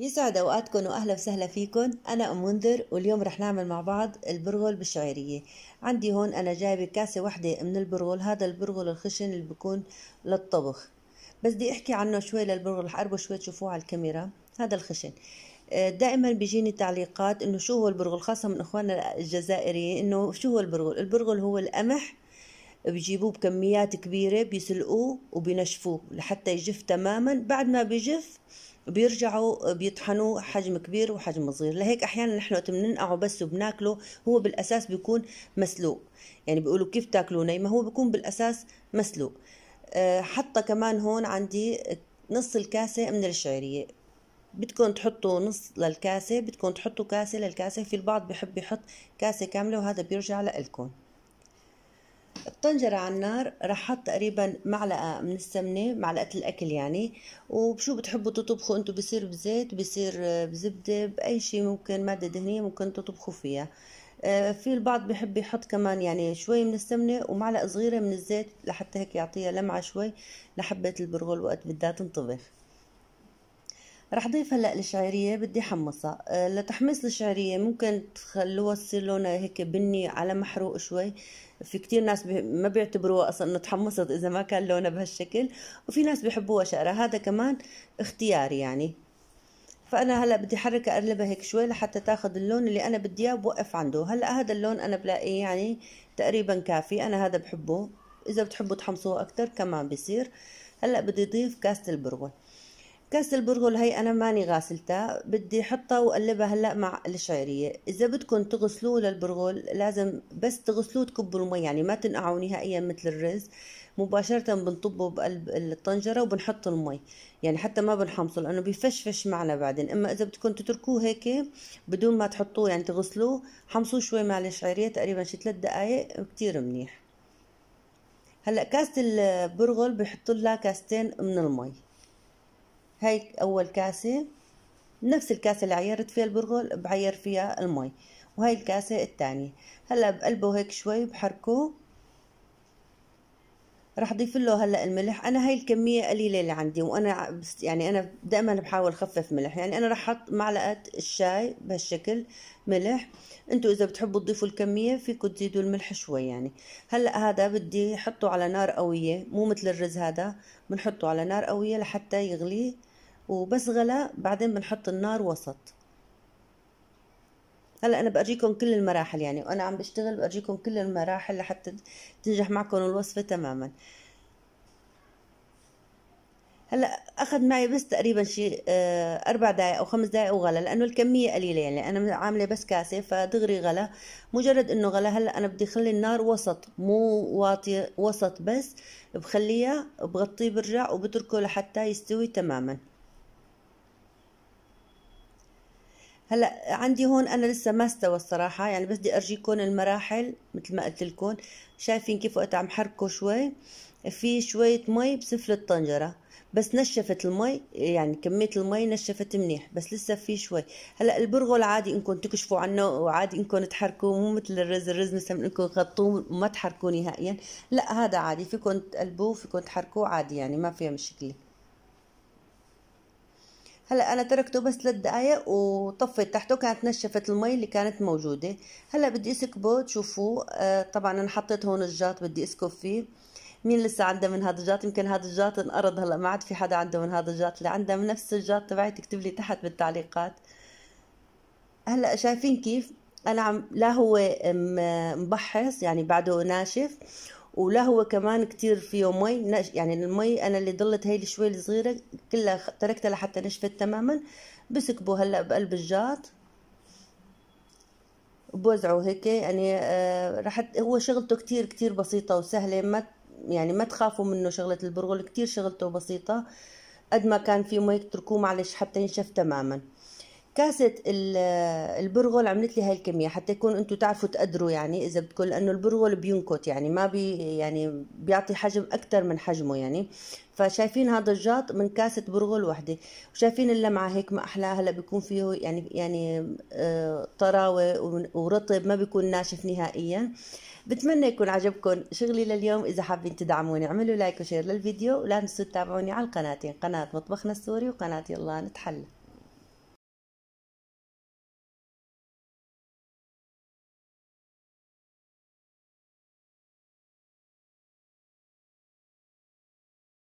يسعد اوقاتكم واهلا وسهلا فيكم انا ام منذر واليوم رح نعمل مع بعض البرغل بالشعيريه عندي هون انا جايبه كاسه واحده من البرغل هذا البرغل الخشن اللي بيكون للطبخ بس بدي احكي عنه شوي للبرغل حقربه شوي تشوفوه على الكاميرا هذا الخشن آه، دائما بيجيني تعليقات انه شو هو البرغل خاصه من اخواننا الجزائريين انه شو هو البرغل البرغل هو القمح بجيبوه بكميات كبيره بيسلقوه وبينشفوه لحتى يجف تماما بعد ما بيجف بيرجعوا بيطحنوا حجم كبير وحجم صغير لهيك احيانا نحن وقت بننقعه بس وبناكله هو بالاساس بيكون مسلوق يعني بيقولوا كيف تاكلوا ما هو بيكون بالاساس مسلوق آه، حتى كمان هون عندي نص الكاسة من الشعيرية بدكم تحطوا نص للكاسة بدكم تحطوا كاسة للكاسة في البعض بحب يحط كاسة كاملة وهذا بيرجع لإلكم الطنجرة على النار رح حط تقريبا معلقة من السمنة معلقة الأكل يعني وبشو بتحبوا تطبخوا انتو بصير بزيت بصير بزبدة بأي شي ممكن مادة دهنية ممكن تطبخوا فيها آه، في البعض بحب يحط كمان يعني شوي من السمنة ومعلقة صغيرة من الزيت لحتى هيك يعطيها لمعة شوي لحبة البرغل وقت بدها تنطبخ رح ضيف هلا الشعريه بدي حمصها أه لتحميص الشعريه ممكن تخلوها تصير لونها هيك بني على محروق شوي في كتير ناس بي... ما بيعتبروها اصلا انه تحمصت اذا ما كان لونها بهالشكل وفي ناس بيحبوها شقرة هذا كمان اختيار يعني فانا هلا بدي احركها اقلبها هيك شوي لحتى تاخذ اللون اللي انا بدي اياه بوقف عنده هلا هذا اللون انا بلاقيه يعني تقريبا كافي انا هذا بحبه اذا بتحبوا تحمصوه اكثر كمان بصير هلا بدي اضيف كاسه البرغل كاسة البرغل هي أنا ماني غاسلتها بدي حطها وقلبها هلأ مع الشعيرية إذا بدكم تغسلوه للبرغل لازم بس تغسلوه تكبوا المي يعني ما تنقعوا نهائيا مثل الرز مباشرة بنطبه بقلب الطنجرة وبنحط المي يعني حتى ما بنحمصه لأنه بيفشفش معنا بعدين أما إذا بدكم تتركوه هيك بدون ما تحطوه يعني تغسلوه حمصوه شوي مع الشعيرية تقريبا شي ثلاث دقايق كتير منيح هلأ كاسة البرغل بحط لها كاستين من المي هاي أول كاسة نفس الكاسة اللي عيرت فيها البرغل بعير فيها المي وهي الكاسة الثانية هلا بقلبه هيك شوي بحركه راح اضيف له هلا الملح انا هاي الكميه قليله اللي عندي وانا يعني انا دائما بحاول خفف ملح يعني انا راح احط معلقه الشاي بهالشكل ملح انتم اذا بتحبوا تضيفوا الكميه فيكم تزيدوا الملح شوي يعني هلا هذا بدي احطه على نار قويه مو مثل الرز هذا بنحطه على نار قويه لحتى يغلي وبس غلى بعدين بنحط النار وسط هلا انا بأرجيكم كل المراحل يعني وانا عم بشتغل بأرجيكم كل المراحل لحتى تنجح معكم الوصفة تماما هلا اخذ معي بس تقريبا شيء آه، اربع دقائق او خمس دقائق وغلى لانه الكميه قليله يعني انا عامله بس كاسه فدغري غلى مجرد انه غلى هلا انا بدي اخلي النار وسط مو واطيه وسط بس بخليها بغطيه برجع وبتركه لحتى يستوي تماما هلا عندي هون انا لسه ما استوى الصراحه يعني بس بدي ارجيكم المراحل مثل ما قلت لكم شايفين كيف وقت عم حركه شوي في شويه مي بسفل الطنجره بس نشفت المي يعني كمية المي نشفت منيح بس لسه في شوي هلا البرغل عادي انكم تكشفوا عنه وعادي انكم تحركوه مو مثل الرز الرز مثلا انكم تغطوه وما تحركوه نهائيا لا هذا عادي فيكم تقلبوه فيكم تحركوه عادي يعني ما فيها مشكله هلا انا تركته بس ثلاث دقايق وطفيت تحته كانت نشفت المي اللي كانت موجوده هلا بدي اسكبه تشوفوه آه طبعا انا حطيت هون الجاط بدي اسكب فيه مين لسه عنده من هذا الجاط يمكن هذا الجاط انقرض هلا ما عاد في حدا عنده من هذا الجاط اللي عنده من نفس الجاط تبعي تكتب لي تحت بالتعليقات هلا شايفين كيف انا عم لا هو مبحص يعني بعده ناشف ولا هو كمان كتير فيه مي يعني المي انا اللي ضلت هاي الشوي الصغيره كلها تركتها لحتى نشفت تماما بسكبوا هلا بقلب الجات بوزعوا هيك يعني آه رح هو شغلته كتير كتير بسيطه وسهله ما يعني ما تخافوا منه شغله البرغل كتير شغلته بسيطه قد ما كان في مي اتركوه معلش حتى ينشف تماما كاسة البرغل عملت لي هاي الكمية حتى يكون انتم تعرفوا تقدروا يعني اذا بدكم لانه البرغل بينكت يعني ما بي يعني بيعطي حجم اكثر من حجمه يعني فشايفين هذا الجاط من كاسة برغل وحدة وشايفين اللمعة هيك ما احلاها هلا بيكون فيه يعني يعني آه، طراوة ورطب ما بيكون ناشف نهائيا بتمنى يكون عجبكم شغلي لليوم اذا حابين تدعموني اعملوا لايك وشير للفيديو ولا تنسوا تتابعوني على القناتين قناة مطبخنا السوري وقناة يلا نتحلى